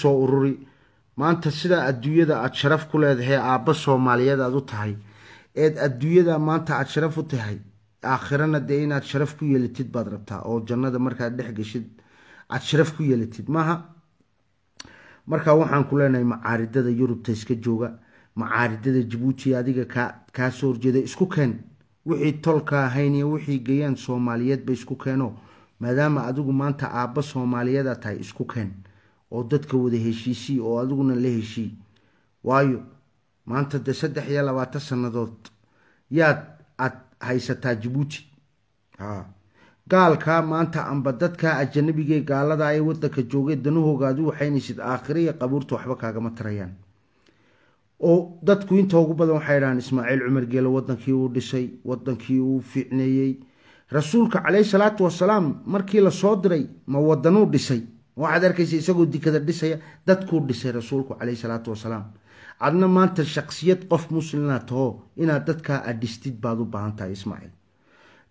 soo ururi maanta sidaa adduunyada aad sharaf ku leedahay aabba soomaaliyeed aad u tahay eed adduunyada maanta aad sharaf u tahay aakhirana dee inaad sharaf ku yeelatid baad rabtaa oo jannada markaad dhex geshid aad sharaf ku yeelatid maaha marka waxaan ku leenahay macaaridada yurubta iska jooga macaaridada jabuuti adiga kaa horjeeda isku keen wixii tolka ahayn iyo wixii geeyaan soomaaliyeedba isku keeno maadaama adigu maanta aabba soomaaliyeeda tahay isku keen oo dadka wada heshiisii oo adiguna la heshii waayo maanta de saddex iyo labaatan sannadood yaad ad haysataa jabuuti gaalkaa maanta amba dadkaa ajanabigae gaalada ay wadanka joogeen danahooga adi waxaynaysid aakhira iyo qabuurta waxba kaagama tarayaan oo dadku inta ugu badan waxay dhahaan ismaaciil cumar geelo wadankii uu dhisay wadankii uu ficneeyey rasuulka caleyhi salaatu wasalaam markii lasoo diray ma wadanuu dhisay waxaad arkaysa isagoo dikada dhisaya dadkuu dhisay rasuulku caleyhi salaatu wasalaam adna maanta shaqsiyad qof muslimaa taho inaad dadkaa aad dhistid baad u baahan tahay ismaaciil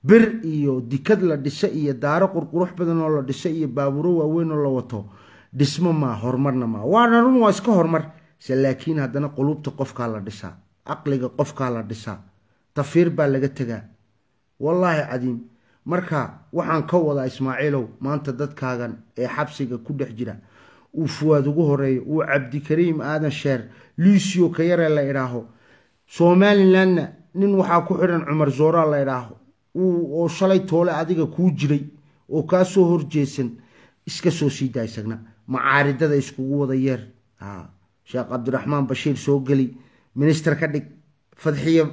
bir iyo dikad la dhisa iyo daaro qurqurux badan oo la dhiso iyo baabuuro waaweyn oo la wato dhismo maa horumarna maa waana run waa iska horumar se laakiin haddana quluubta qofkaa la dhisaa aqliga qofkaa la dhisaa tafiir baa laga tegaa wallaahi cadiim marka waxaan ka wadaa ismaaciilow maanta dadkaagan ee xabsiga ku dhex jira uu fuwaad ugu horeeyo uu cabdikariim aadan sheer liisio ka yare la idhaaho somalilanna nin waxaa ku xidhan cumar zooraa la idhaaho oo shalay toole adiga kuu jiray oo kaasoo horjeesan iska soo sii daaysagna macaaridada iskugu wada yeer sheekh cabdiraxmaan bashiir soo geli minister ka dhig fadxiye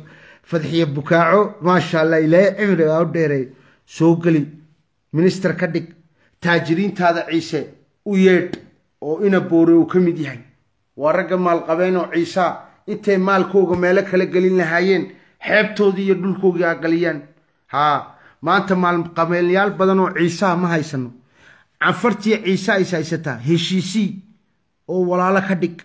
fadxiye bukaaco maasha allah ilaa cimriga u dheeray soo gelin minister ka dhig taajiriintaada ciise u yeedh oo ina boore uu ka mid yahay waa ragga maalqabeen oo ciisaa intay maalkooga meelo kala gelin lahaayeen xeebtoodii iyo dhulkoogii aa galiyaan haa maanta maalqabeenyaal badan oo ciisaa ma haysano canfartii ciise is haysataa heshiisii oo walaalo ka dhig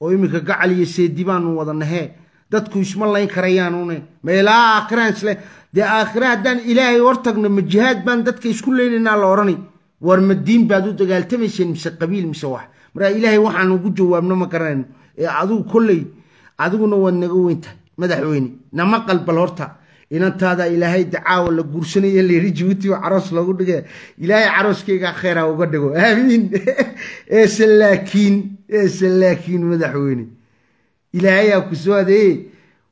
oo iminka gacal iyo seedibaanu baanu wada nahee dadku isma layn karayaanune meelaa akhiraansle dee aakhire haddaan ilaahay hortagno ma jihaad baan dadka isku leynaynaa la odhanay war ma diin baad u dagaaltamayseen mise qabiil mise wax markaa ilaahay waxaan ugu jawaabno ma garanayno ee adigu kolley adiguna waad naga weyn tahay madaxweyne nama qalbal horta inantaada ilaahay dacaawa la guursanaya layidhi jabuuti oo caroos loogu dhige ilaahay carooskayga khayra uga dhigo aamiin eese laakiin eese laakiin madaxweyne ilaahayaa ku soo adeeye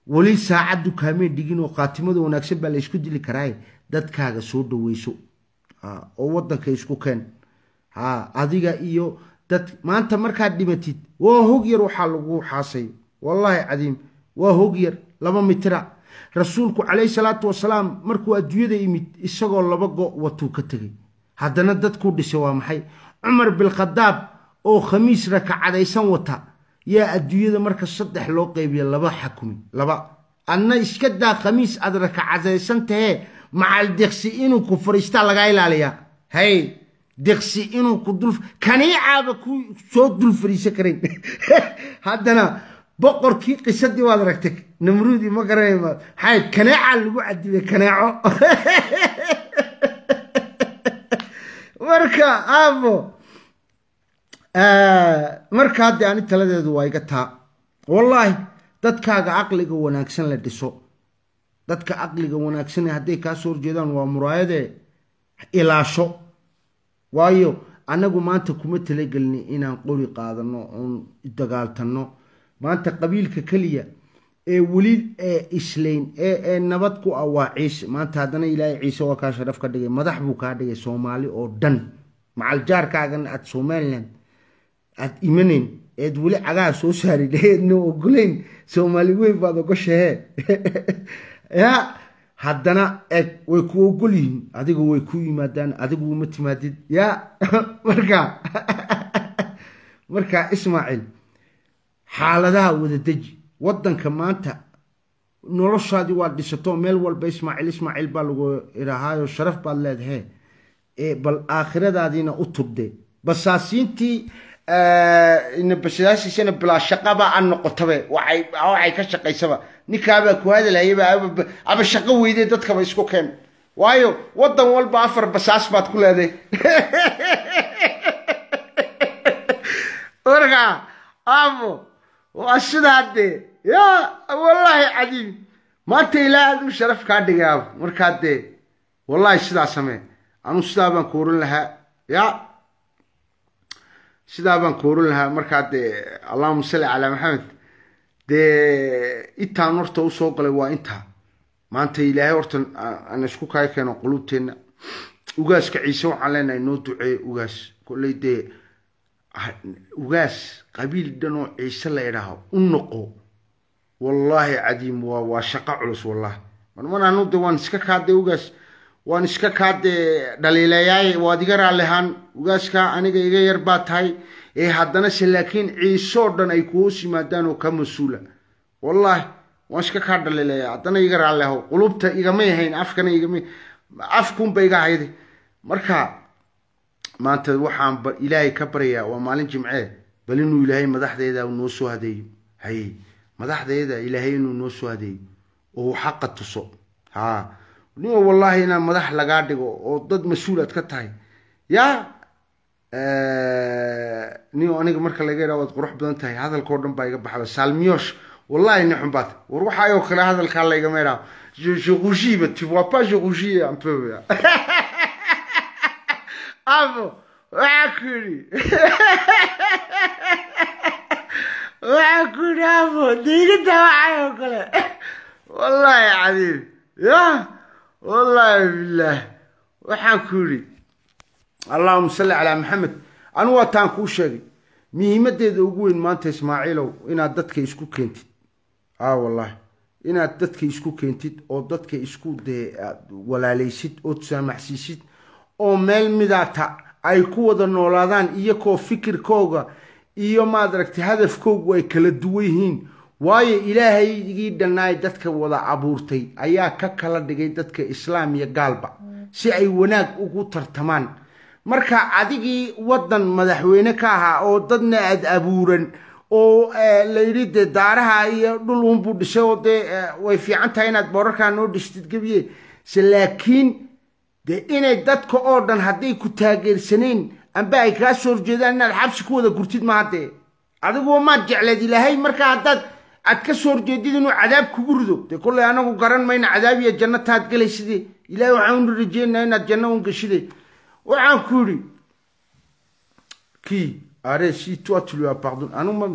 weli saacad dukaameen dhiginoo khaatimada wanaagsan baa laysku dili karaaye dadkaaga soo dhaweyso oo wadanka isku keen adiga iyo dad maanta markaad dhimatid waa hog yar waxaa lagu xaasay wallaahi cadiim waa hog yar laba mitira rasuulku calayhi salaatu wasalaam markuu adduunyada yimid isagoo laba go' watuu ka tegay haddana dadkuu dhisay waa maxay cumar bilkhadaab oo khamiis rakacadaysan wata yaa adduunyada marka saddex loo qaybiya laba xakumi laba adna iska daa khamiis aad rakacadaysan tahee macal diqsi inuu ku fariistaa lagaa ilaaliyaa hay deqsi inuu ku dul kanii ku soo dul fariisan karayn haddana boqorkii qisadii waad aragtay namruudi ma garanayma maxay kaneecaa lagu cadibay kaneeco marka aabo marka hadde ani taladeedu waa iga taa wallaahi dadkaaga caqliga wanaagsan la dhiso dadka caqliga wanaagsan hadday kaasoo horjeedaan waa muraayadee ilaasho waayo annagu maanta kuma talagelni inaan qori qaadano oon dagaaltanno maanta qabiilka keliya ee weli ee islayn ee nabad ku ah waa ciise maanta haddana ilaahay ciise waa kaa sharaf ka dhigay madax buu kaa dhigay soomaali oo dhan macaljaarkaagana aada somaliland aad imanayn eed weli cagaha soo saarin eedna ogolayn soomaali weyn baad ogoshahe ya haddana eeg way ku ogol yihiin adigu way ku yimaadaan adigu uma timaadid ya marka marka ismaaciil xaaladaha wadadeji waddanka maanta noloshaadii waad dhisato meel walba ismaaciil ismaaciil baa lagu idhahaayo sharaf baad leedahe bal aakhiradaadiina u tubde basaasiintii Eh, nabasadaashiisana bilaa shaqaba a noqotabe waxay ka shaqaysaba ninkaabaa ku hadalhayaba aba shaqo weyde dadkaba isku keen waayo waddan walba afar basaas baad ku leeday warkaa aabo waa sidaa dee yaa wallaahi cadiib maanta ilaah aad u sharaf kaa dhigay aabo markaa dee wallaahi sidaa samee anuu sidaa baan ku oran lahaa yaa sidaa baan koorin lahaa markaa dee allaahuma salli calaa maxamed dee intaan horta usoo galay waa intaa maanta ilaahay hortan aan isku kaa keeno qulubteenna ugaaska ciise waxaan leenahay noo duceeye ugaas kolley dee ah, ugaas qabiil dhan oo ciise la idhaaho u noqo wallaahi cadiim waa waa shaqo culus wallahi marmananu de waan iska kaaday ugaas waan iska kaa dee dhaliilayaay waad iga raallihaan ugaaska aniga iga yar baa tahay ee haddanase se laakiin ciiseoo dhan ay ku hoos yimaadaan oo ka mas-uula wallaahi waan iska kaa dhaliilayaa haddana iga raalli qulubta igamay ahayn afkana igama afkunba iga hayday marka maanta waxaanba ilaahay ka baryaa waa maalin jimcee bal inuu ilaahay madaxdeeda noo soo hadeeyo haye madaxdeeda ilaahay inuu noo soo hadeeyo oo xaqa tuso haa نو والله هنا مدح لقاعدك أو ضد مسؤولة كتاي يا ااا آه، نيو أنا كمر كلاجي رواد قروح بدن تاي هذا الكوردن بايجا بحال سالميوش والله إني حبات وروح أيو خلا هذا الكلاجي كميرا جو جو غوشي بس تبغى با جو غوشي أم بيو يا أبو أكوري أكوري أبو ديك تبغى أيو كلا والله يا عزيز يا wallaahi bilaah waxaan ku yidhi allahuma salli calaa maxamed anu waataan kuu sheegay muhiimaddeeda ugu weyn maanta ismaaciilow inaad dadka isku keentid a ah, wallahi inaad dadka isku keentid oo dadka isku dee walaalaysid oo saamaxsiisid oo meel midaata ay ku wada noolaadaan iyakoo fikirkooga iyo maad aragtay hadafkoogu ay kala duwan yihiin waayo ilaahaygii dhannaay dadka wada abuurtay ayaa ka kala dhigay dadka islaam iyo gaalba si ay wanaag ugu tartamaan marka adigii waddan madaxweyne ka ahaa oo dadna aada abuuran oo eh, layidhi de daaraha iyo dhul unbuu dhishay oo dee eh, way fiican tahay inaad boorarkaa noo dhishtid gebiye se laakiin de inay dadka oo dhan hadday ku taageersaneen amba ay kaa soo horjeedaan inaad xabsi ku wada gurtid ma haddee adiguba maad jecleed ilaahay marka haddaad aad ka soo horjeedid inuu cadaab kugu rido dee kollay anagu garan mayna cadaab iyo janno taad gelayside ilaahay waxaan rajeynaa inaad janno un gashide waxaan ku idhi kii are si tuatulua pardon anuma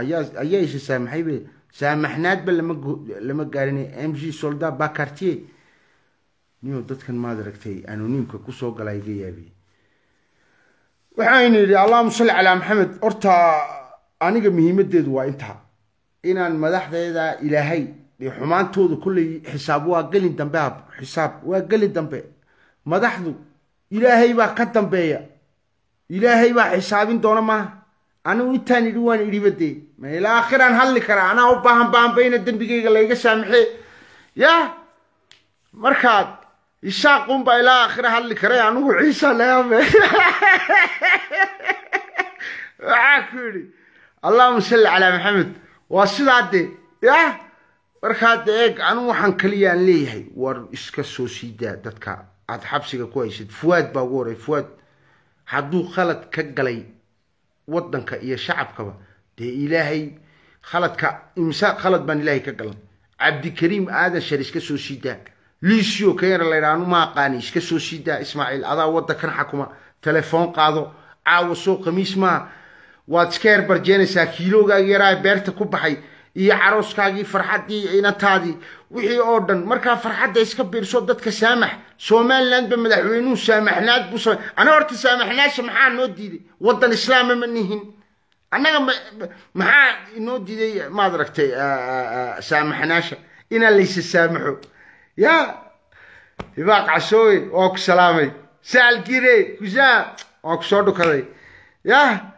ayaa isa saamaxaybe saamaxnaadba lama gaarin m g solda bacartier niyo dadkan maad aragtay anoniimka kusoo gala iga yaabiye waxaynu yidhi allahuma salli calaa maxamed horta aniga muhiimadeedu waa intaa inaan madaxdeeda ilaahay xumaantoodu kulley xisaab waa gelin dambe ab xisaab waa geli dambe madaxdu ilaahay baa ka dambeeya ilaahay baa xisaabin doona maaha anigu intaan idhi waan idhibadee ma ilaa aakhiraan hadli karaa anaa u baahan baanbayna dembigeyga layga saamixe yah markaad ishaaquunbaa ilaa aakhira hadli karay anigu ciisa leame waxaa ku yidhi allahuma salli calaa maxamed waa sidaa dee yah markaa de deeg anu waxaan kaliya aan leeyahay war iska soo siidaa dadka aad xabsiga ku haysid fuwaad baa ugu horay fuwaad hadduu khalad ka galay waddanka iyo shacabkaba dee ilaahay khaladka imsa khalad baan ilaahay ka galan cabdikariim aadan shar iska soo siidaa liisio kayara laydhaa anu ma aqaani iska soo siidaa ismaaciil adaa kan xakuma telefoon qaado caawa soo khamiis maa واتشكر برجنسا كيلو غيرة بيرت كوبحي يا عروس كاجي فرحتي إن تادي وحي أوردن مركا فرحتي إيش كبير صدت كسامح سومن لند بمدحينو سامحنا بس أنا أرت سامحنا سمحان نودي دي وطن إسلام منهن أنا ما ما نودي دي ما دركت سامحنا شا إن اللي سامحو يا يبقى عشوي أوك سلامي سالكيري كذا أوك صدق يا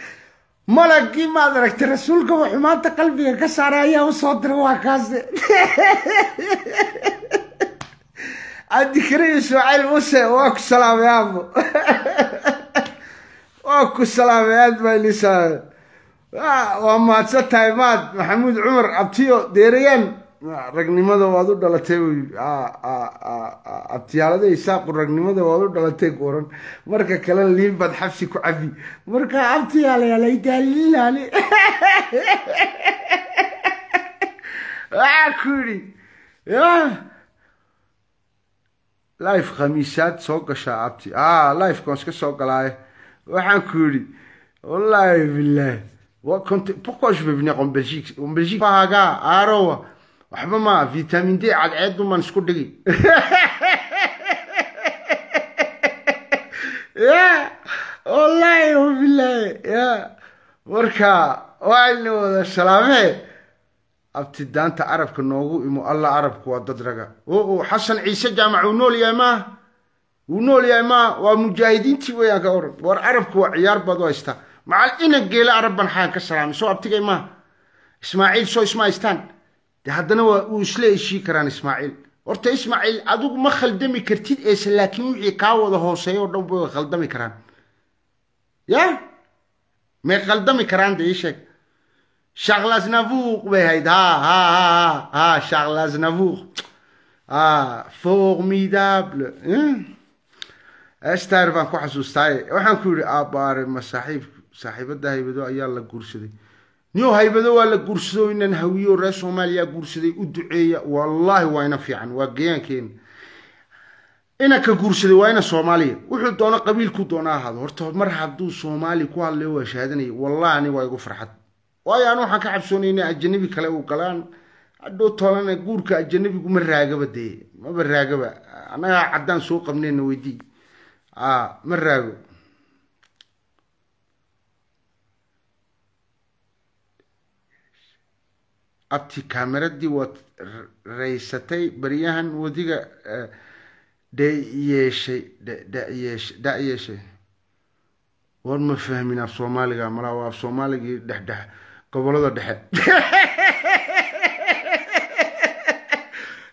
malagkii maad aragtay rasuulka wa xumaanta qalbiga ka saaray ayaa usoo diray waa kaase cabdikare iyo sucayl muse waa ku salaamay aabo waa ku salaamay aad baa waa mahadsan tahay maad maxamuud cumar abtiyo deerayaan ragnimada waad u dhalatay abtiyaalada isaaqu ragnimada waad u dhalatay ku marka kale liin baad xabsi ku cabi marka abtiyaalayalaydaalilaali waxaa ku yidhi life khamiisaad soo gashaa abti lifekaan iska soo galaaye waxaan ku yidhi wallahi bilah wa konte pourquoi je veux venir en Belgique waxba maa vitamin d cadceed duman isku dhigi ya wallahi wabilaahi ya marka waayna wada salaamee abti daanta carabka noogu imo allah carabku waa dad raga o o xasan ciise jaamac uu nool yahay maaha wuu nool yahay maaha waa mujaahidiintii weyaan ka oran war carabku waa ciyaar baad u haystaa macal ina geela arab ban xaan ka salaamay soo abtigay maaha ismaaciil soo isma haystaan de haddana waa uu isla heshii karaan ismaaciil horta ismaaciil adigu ma khaldami kartid eese laakiin wixii kaa wada hooseeya oo dhan bay khaldami karaan ya may khaldami karaan de iisheeg charlasnavuuq bay hayd ha ha ha ha charlasnavuuq ah formidable eh? star baan ku xasuustaaye waxaan ku yidhi aabbaare ma saaxiib saaxiibadda haybado ayaa la guursaday niyo haybado waa la guursadoo inaan hawiyo reer soomaaliya guursaday u duceeya wallaahi waa ina fiican waa geyaankeena inanka guursaday waa ina soomaaliya wuxuu doono qabiilku doona ahaado horta mar hadduu soomaali ku hadlayo waa shahaadanaya wallahi ani waa igu farxad waayo aan waxaan ka cabsoonay inay ajanabi kale u galaan hadhoo tolana guurka ajanabigu ma raagaba dee maba raagaba annagaa caddaan soo qabneenna weydii a ma raago abti kaamiradii waad raysatay baryahan wadiga eh, dhayeeshay dhayeeshay war ma fahmin af soomaaliga malaa waa af soomaaligii dhexdhex gobollada dhexe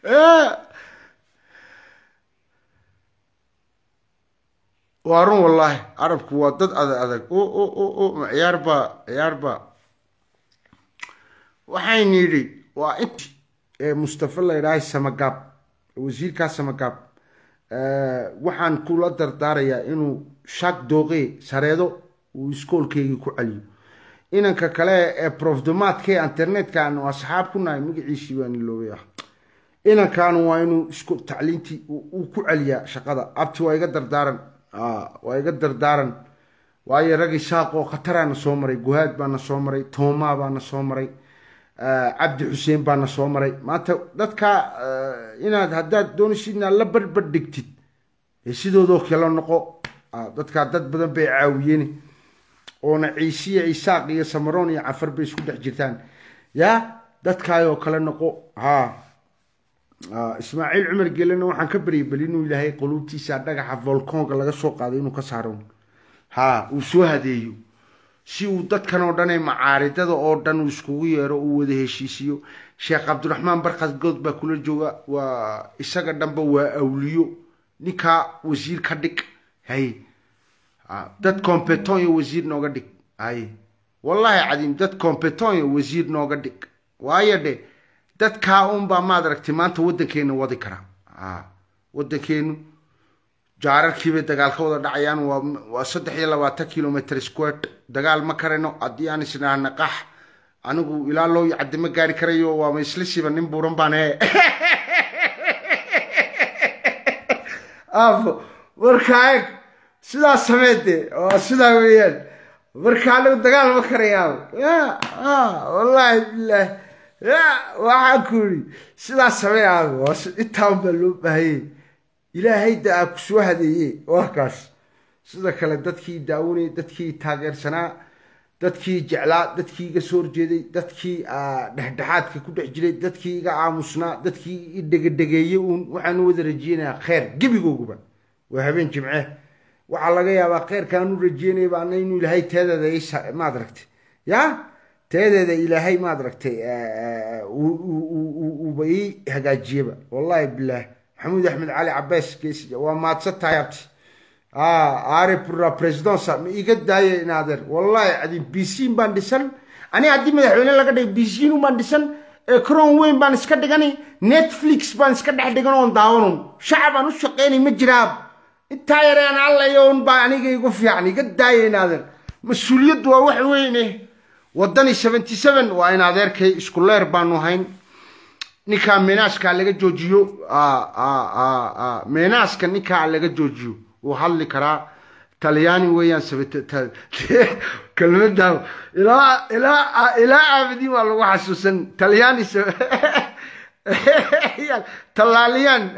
eh! waa run wallaahi carabku waa dad adag adag u o o o ciyaar baa ciyaar baa waxayn yidhi waa i mustafa la ydhahay samagaab wasiirkaa samagaab waxaan kula dardaarayaa inuu shaak dooqee sareedo uu iskoolkeygii ku celiyo inanka kale ee profdomaadkee internetka aanu asxaab ku nahay magaciisii baani loobay inankaanu waa inuu isku tacliintii uu ku celiyaa shaqada abti waa iga dardaaran waa iga dardaaran waayo rag isaaq oo khatarana soo maray guhaad baana soo maray toomaa baana soo maray cabdi xuseen baana soo maray maanta dadkaa eh, inaad haddaad doonaysid inaad la barbadh dhigtid sidoodoo kale noqo ah, dadkaa dad badan bay caawiyeen oona ciisiya isaaq iyo samaroon iyo cafar bay isku dhex jirtaan yaa dadkaayoo kale noqo ha ismaaciil cumar geelena waxaan ka baryay bal inuu ilaahay quluubtiisa dhagaxa volconga laga soo qaaday inuu ka saaro haa uu soo hadeeyo si uu dadkan oo dhan ee macaaridada oo dhan uu iskugu yeero uu wada heshiisiyo sheekh cabdiraxmaan barkas good baa kula jooga waa isaga dhanba waa awliyo ninkaa wasiir ka dhig hay ah, dad competon wasiir nooga dhig ay wallahi cadiim dad competon wasiir nooga dhig waayo dhe dadkaa unbaa maad aragtay maanta waddankeena wadi karaa ah, wadankeenu jaararkiibay dagaal ka wada dhacayaan waa saddex iyo labaatan kilometer squart dagaal ma karayno haddii aan isnaahna qax anigu ilaa loo caddi ma gaari karayo waa ma isla siba nin buuran baane eh. he aafo markaa eeg sidaa sameede oo sidaa weeyaan marka anigu dagaal ma karayaaba wallaahi bilaah waxaan ku iri sidaa samee aabo intaan baa loo baahayay ilaahay da-a ku soo hadeeye warkaas sidoo kale dadkii daawinay dadkii taageersanaa dadkii jeclaa dadkii iga soo horjeeday dadkii dhexdhexaadka ku dhex jiray dadkii iga aamusnaa dadkii i dhegedhegeeyey uun waxaan u wada rajeynayaa kheyr gebigooguba waa habeen jimce waxaa laga yaabaa kheyrkaanu u rajeynaya baana inuu ilaahay teedeeda maad aragtay ya teedeeda ilaahay maad aragtay uuba ii hagaajiyeba wallaahi bilaah maxamuud axmed cali cabees geesiga waa maadsantahay abti ah, are bura presidonsa ma iga daaye in adeer wallahi adi bisiin baan dhisan ani haddii madaxweyne laga dhigay bisiinun baan dhisan cron weyn baan iska dhigani netflix baan iska dhex dhigan oon daawanun shacabaan u shaqaynay ma jiraab intaa yareen allayoon baa aniga igu fiican iga daaye in mas-uuliyaddu waa wax weyne eh. waddani seventy seven waa in adeerkay isku baanu hayn ninkaa meenaaskaa laga joojiyo meenaaska ninkaa laga joojiyo wuu hadli karaa talyaani weeyaan kelmada ilaa ilaa ilaa aabadiin waa lagu xasuusan talyaani tallaaliyaan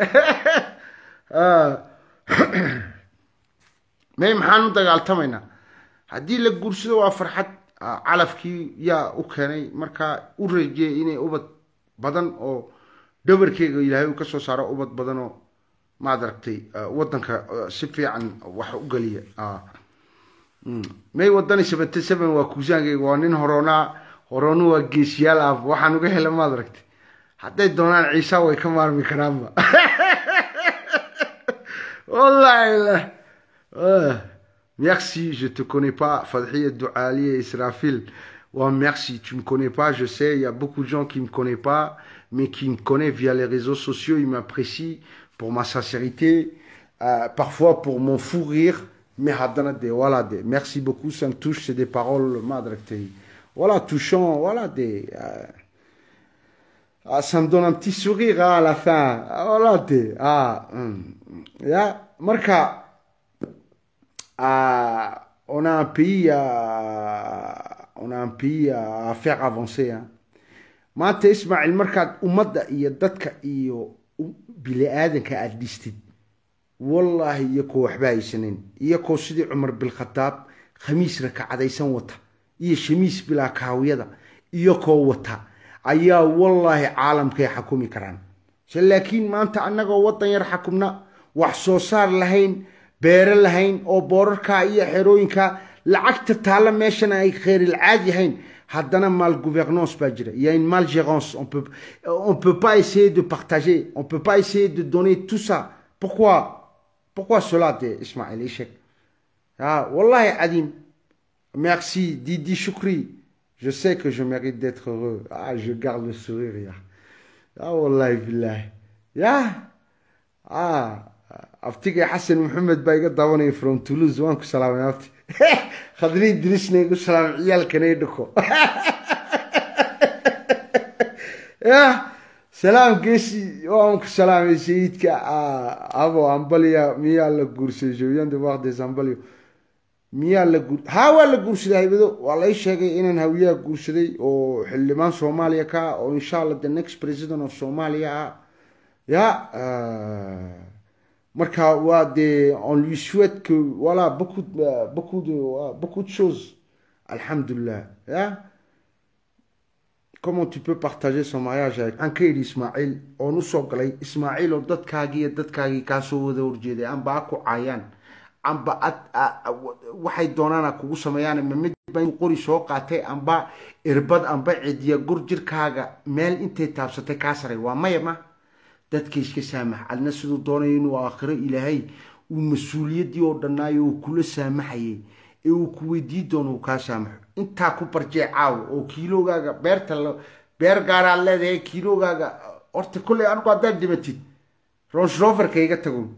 may maxaan u dagaaltamaynaa haddii la guursado waa farxad calafkii yaa u keenay markaa u reejiyey inay ubad badan oo dhawarkeyga ilaahay uu kasoo saaro ubad badanoo maad aragtay ah, wadanka ah, si fiican wax u geliya ah, mm. may wadani seventy seven waa kuusaankeyga waa nin horoonaa horoonu waa geesiyaal af waxaan uga hela maad aragtay hadday doonaan ciisa way ka maarmi karaanba wallahi merci je te connais pas fadxiya ducaaliya israfil Oh merci, tu me connais pas, je sais, il y a beaucoup de gens qui me connaissent pas, mais qui me connaissent via les réseaux sociaux, ils m'apprécient pour ma sincérité, euh, parfois pour mon fou rire. Mais voilà, merci beaucoup, ça me touche, c'est des paroles madrectées. Voilà, touchant, voilà, des. Euh, ah, ça me donne un petit sourire hein, à la fin. voilà, Ah, Marca, ah, hum. euh, on a un pays. on a un avancer maanta ismaaciil markaad ummadda iyo dadka iyo bili-aadanka aada dhistid wallaahi iyakoo waxba haysanayn iyakoo sidii cumar bilkhadaab khamiis rakacadaysan wata iyo shamiis bilaa kaawiyada iyakoo wata ayaa wallaahi caalamkay xakumi karaan se laakiin maanta annagoo waddan yar xakumna wax soo saar lahayn beero lahayn oo boorarkaa iyo xerooyinka lacagta taalla meeshana ay kheyrilcaad yahayn haddana malgouvernance baa jira il y a une malgérance on peut on peut pas essayer de partager on peut pas essayer de donner tout ça pourquoi pourquoi cela de Ismaël Ishek ah wallahi Adim merci Didi Choukri je sais que je mérite d'être heureux ah je garde le sourire ya ah wallahi billahi ya ah aftiga Hassan Mohamed baa iga daawanaya from Toulouse waan ku salaamay afti khadrii dirisnaygu salaamciyaalkanay dhuko yah salaamkeesi oo aan ku salaamay sayidka ah, abo ambaliya miyaa la guursaday zawiyanda waqtiis ambaliyo miyaa la guur haa waa la guursaday haybado waa lay sheegay inaan hawiyaa guursaday oo xildhibaan soomaaliya ka ah oo insha allah the next president of soomaaliya ah ya ah, marka waa dee on lui souhaite que voilà beaucoup beaucoup de beaucoup de choses alhamdulillah ya comment tu peux partager son mariage avec aan ka idhi ismaaciil oon usoo galay ismaaciil oo dadkaagii iyo dadkaagii kaasoo wada horjeeday anba a ku caayaan anba ad waxay doonaana kugu sameeyaan ma midba qori soo qaatay anba irbad anba cidiya gur jirkaaga meel intay taabsatay kaa saray waa maya ma dadka iska saamax adna siduu doonaya inuu aakhiro ilaahay uu mas uuliyadii oo dhannaayo uu kula saamaxayay ee uu ku weydiin doono uu kaa saamaxo intaa ku barjee caawa oo kiilogaaga beerta beer gaaraad leedahay kiilogaaga horta kolley anigu haddaad dhimatid ronshroverka iga tago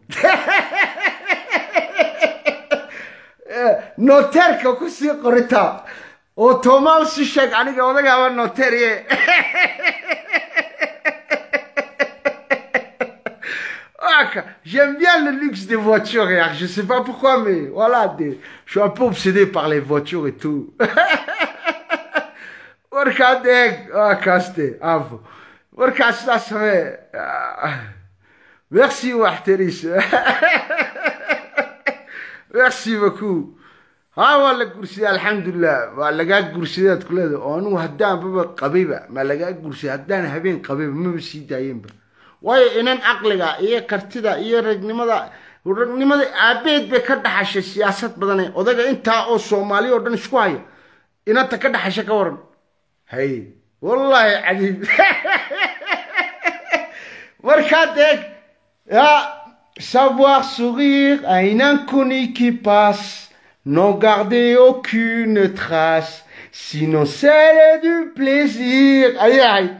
noteerka sii qoritaa oo toomaal si sheeg aniga odagaaba noteeriye Ah, j'aime bien le luxe des voitures, regarde. Je sais pas pourquoi, mais voilà, des... je suis un peu obsédé par les voitures et tout. Regardez, ah, caste, avo. Regardez la soirée. Ah. Merci, Wahterish. Merci beaucoup. ها ah, waa la guursiday alxamdulilah waa lagaa guursiday aad ku leedahay oo anugu haddaanbaba qabayba ma lagaa guursiday haddaan habeen qabayba maba sii daayeenba waayo inan caqliga iyo kartida iyo ragnimada ragnimada aabeed bay ka dhaxashay siyaasad badan odaga intaa oo soomaaliya oo dhan isku haya inanta ka dhaxasha ka waran hay wallaahi cadiib markaad eeg savoir sourire à un inconnu qui passe, n'en garder aucune trace sinon celle du plaisir. Aïe aïe.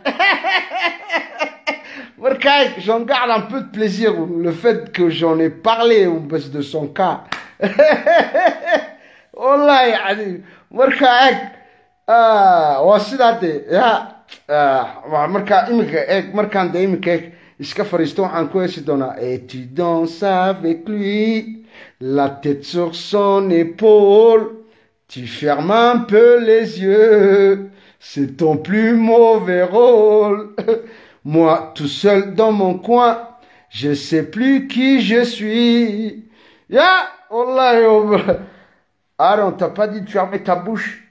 J'en garde un peu de plaisir. Le fait que j'en ai parlé, on baisse de son cas. والله يعني marka eeg waa sidaa dee ya markaa euh, iminka eeg markaan dee iminka eeg iska fariisto waxaan ku heesi doonaa et tu danses avec lui la tête sur son épaule Tu fermes un peu les yeux, c'est ton plus mauvais rôle. Moi, tout seul dans mon coin, je sais plus qui je suis. Ya, Allah, Alors, t'as pas dit de fermer ta bouche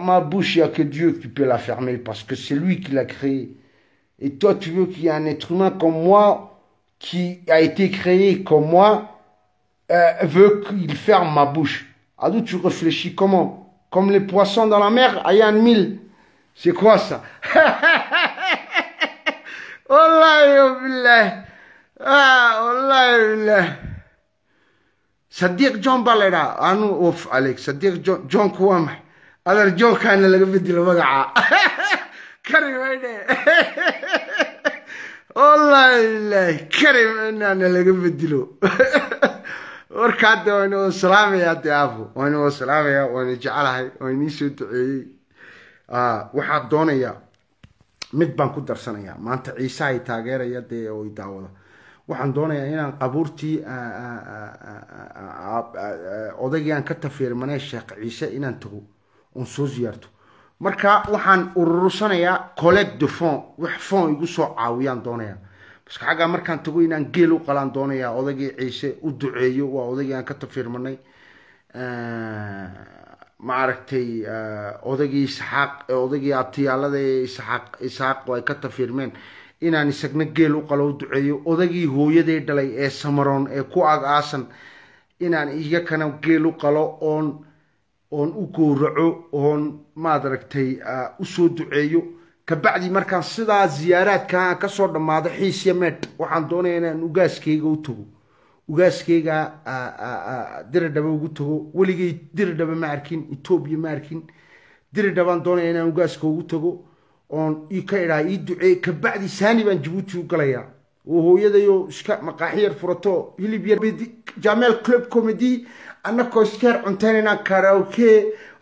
ma bouche, il a que Dieu qui peut la fermer parce que c'est lui qui l'a créée. Et toi, tu veux qu'il y ait un être humain comme moi, qui a été créé comme moi, euh, veut qu'il ferme ma bouche. Adou, tu réfléchis comment Comme les poissons dans la mer, Ayan 1000. C'est quoi ça صديق جون باليرا انا اوف عليك صديق جون جون كوام هذا جون كان لقى بدل مقعة كريم ايدي والله كريم انا لقى بدلو warka hadda waynu wada salaamayaa de aafo waynu wada salaamayaa waynu jecelahay waynu iisoo duceeyey ah, waxaa doonayaa mid baan ku darsanayaa maanta ciise ay taageeraya dee way daawada waxaan doonayaa inaan qabuurtii ah, ah, odaygii aan ka tafiirmanay sheekh ciise inaan tago oon soo siyaarto marka waxaan urursanayaa collect de fond wax fond igu soo caawiyaan doonayaa marka xaggaa markaan tago inaan geel u qalaan doonaya odagii ciise u duceeyo waa odagii aan ka tafiirmanay maaragtay odagii odaygii isxaaq odaygii abtiyaalada ee isxaaq isxaaq ay ka tafiirmeen inaan isagna geel u qalo u duceeyo odaygii hooyaday dhalay ee samaroon ee ku ag aasan inaan kana geel u qalo oon oon u gowraco oon maad aragtay usoo duceeyo kabacdi markaan sidaa ziyaaraadkaa kasoo dhammaado xiisya meed waxaan doonaya inaan ugaaskeyga u tago ugaaskeyga diradhaba ugu tago weligay diradhaba ma arkin etoobiya ma arkin diradhabaan doonaya inaan ugaaska ugu tago oon ka idhaa ii duceey kabacdi saani baan jabuuti u galayaa oo hooyadayo iska maqaaxi yar furato hilib yar jameel club comedy annakoo iskeer cunteynayna karaoke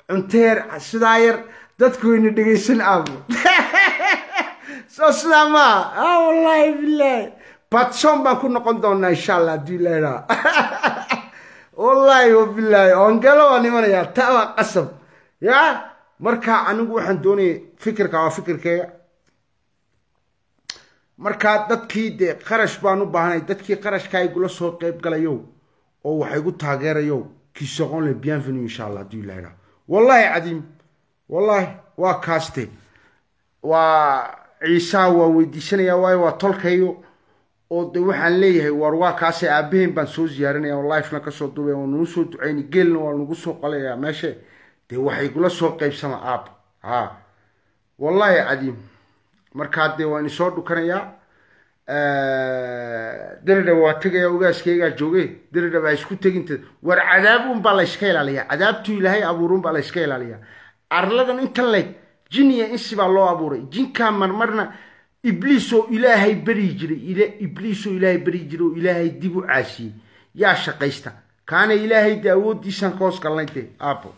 cunteer sidaa yar dadku wayna dhegaysan aabo soslama wallaahi bilaahi badsoon baan ku noqon doonaa insha allah hadduu oh, oh, ilaahi raa wallaahi wabilaahi oongelo waa nimanayaa taa qasab ya marka anigu waxaan doonayay fikirka waa fikirkeega markaa dadkii dee qarash baan u baahnay dadkii qarashkaa igula soo qeyb galayo oo wax igu taageerayo qui seront les bienvenus insha allah hadduu ilaahi raa wallaahi cadiim wallaahi waa kaaste ciisaa waa weydiisanayaa waayo waa tolkayo oo de waxaan leeyahay waar waa kaase aabaheen baan soo siyaarinaya oo lifena kasoo duubaya waa nagu soo duceyni geelna waa nagu soo qalayaa meeshe de waxay kula soo qaybsama aab ha wallaahi cadiim markaa dee waan isoo dhukanayaa daridha waa tegaya ogaaskeygaa jooge daridha ha isku teginta war cadaab unbaa la yska ilaaliya cadaabtuu ilaahay abuurunbaa la layska ilaaliya arladan intan leyd jin iyo insi loo abuuray jinkaa marmarna ibliisoo ilaahay bari jiray ibliisoo ilaahay bari jiray oo ilaahay dib u caasiyey yaa shaqaysta kaana ilaahay dee awooddiisaan ka hoos galnayntay aabo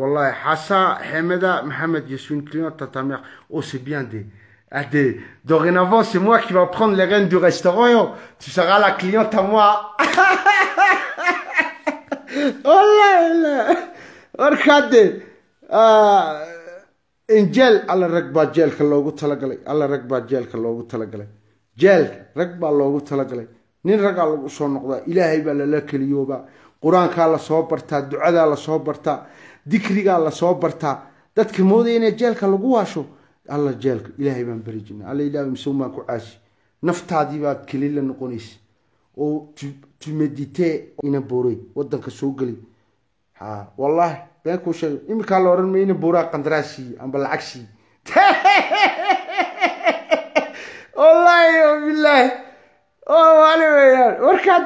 wallahi xasaa xemeda maxamed yesun clion tatame oh c'est bien de ah dorénavant c'est moi qui va prendre les rênes du restaurant yo tu seras la cliente à moi wallahi warkaade jeel alla rag baa jeelka loogu talagalay alla rag baa jeelka loogu talagalay jeelka rag baa loogu talagalay nin ragaa lagu soo noqdaa ilaahay baa lala keliyoobaa qur-aankaa lasoo bartaa ducadaa lasoo bartaa dikrigaa lasoo bartaa dadka moodaya inay jeelka lagu waasho alla jeelka ilaahay baan beri jirna alla ilaah misuumaan ku caashi naftaadii baad kelila noqonaysa oo tumeditee ina boorey wadanka soo geli ha wallaahi beenkuu sheegay iminkaa la odhan mayna buuraa qandaraashii amba lacagshii wallahi bilaah oo oh, maali weyaan warkaa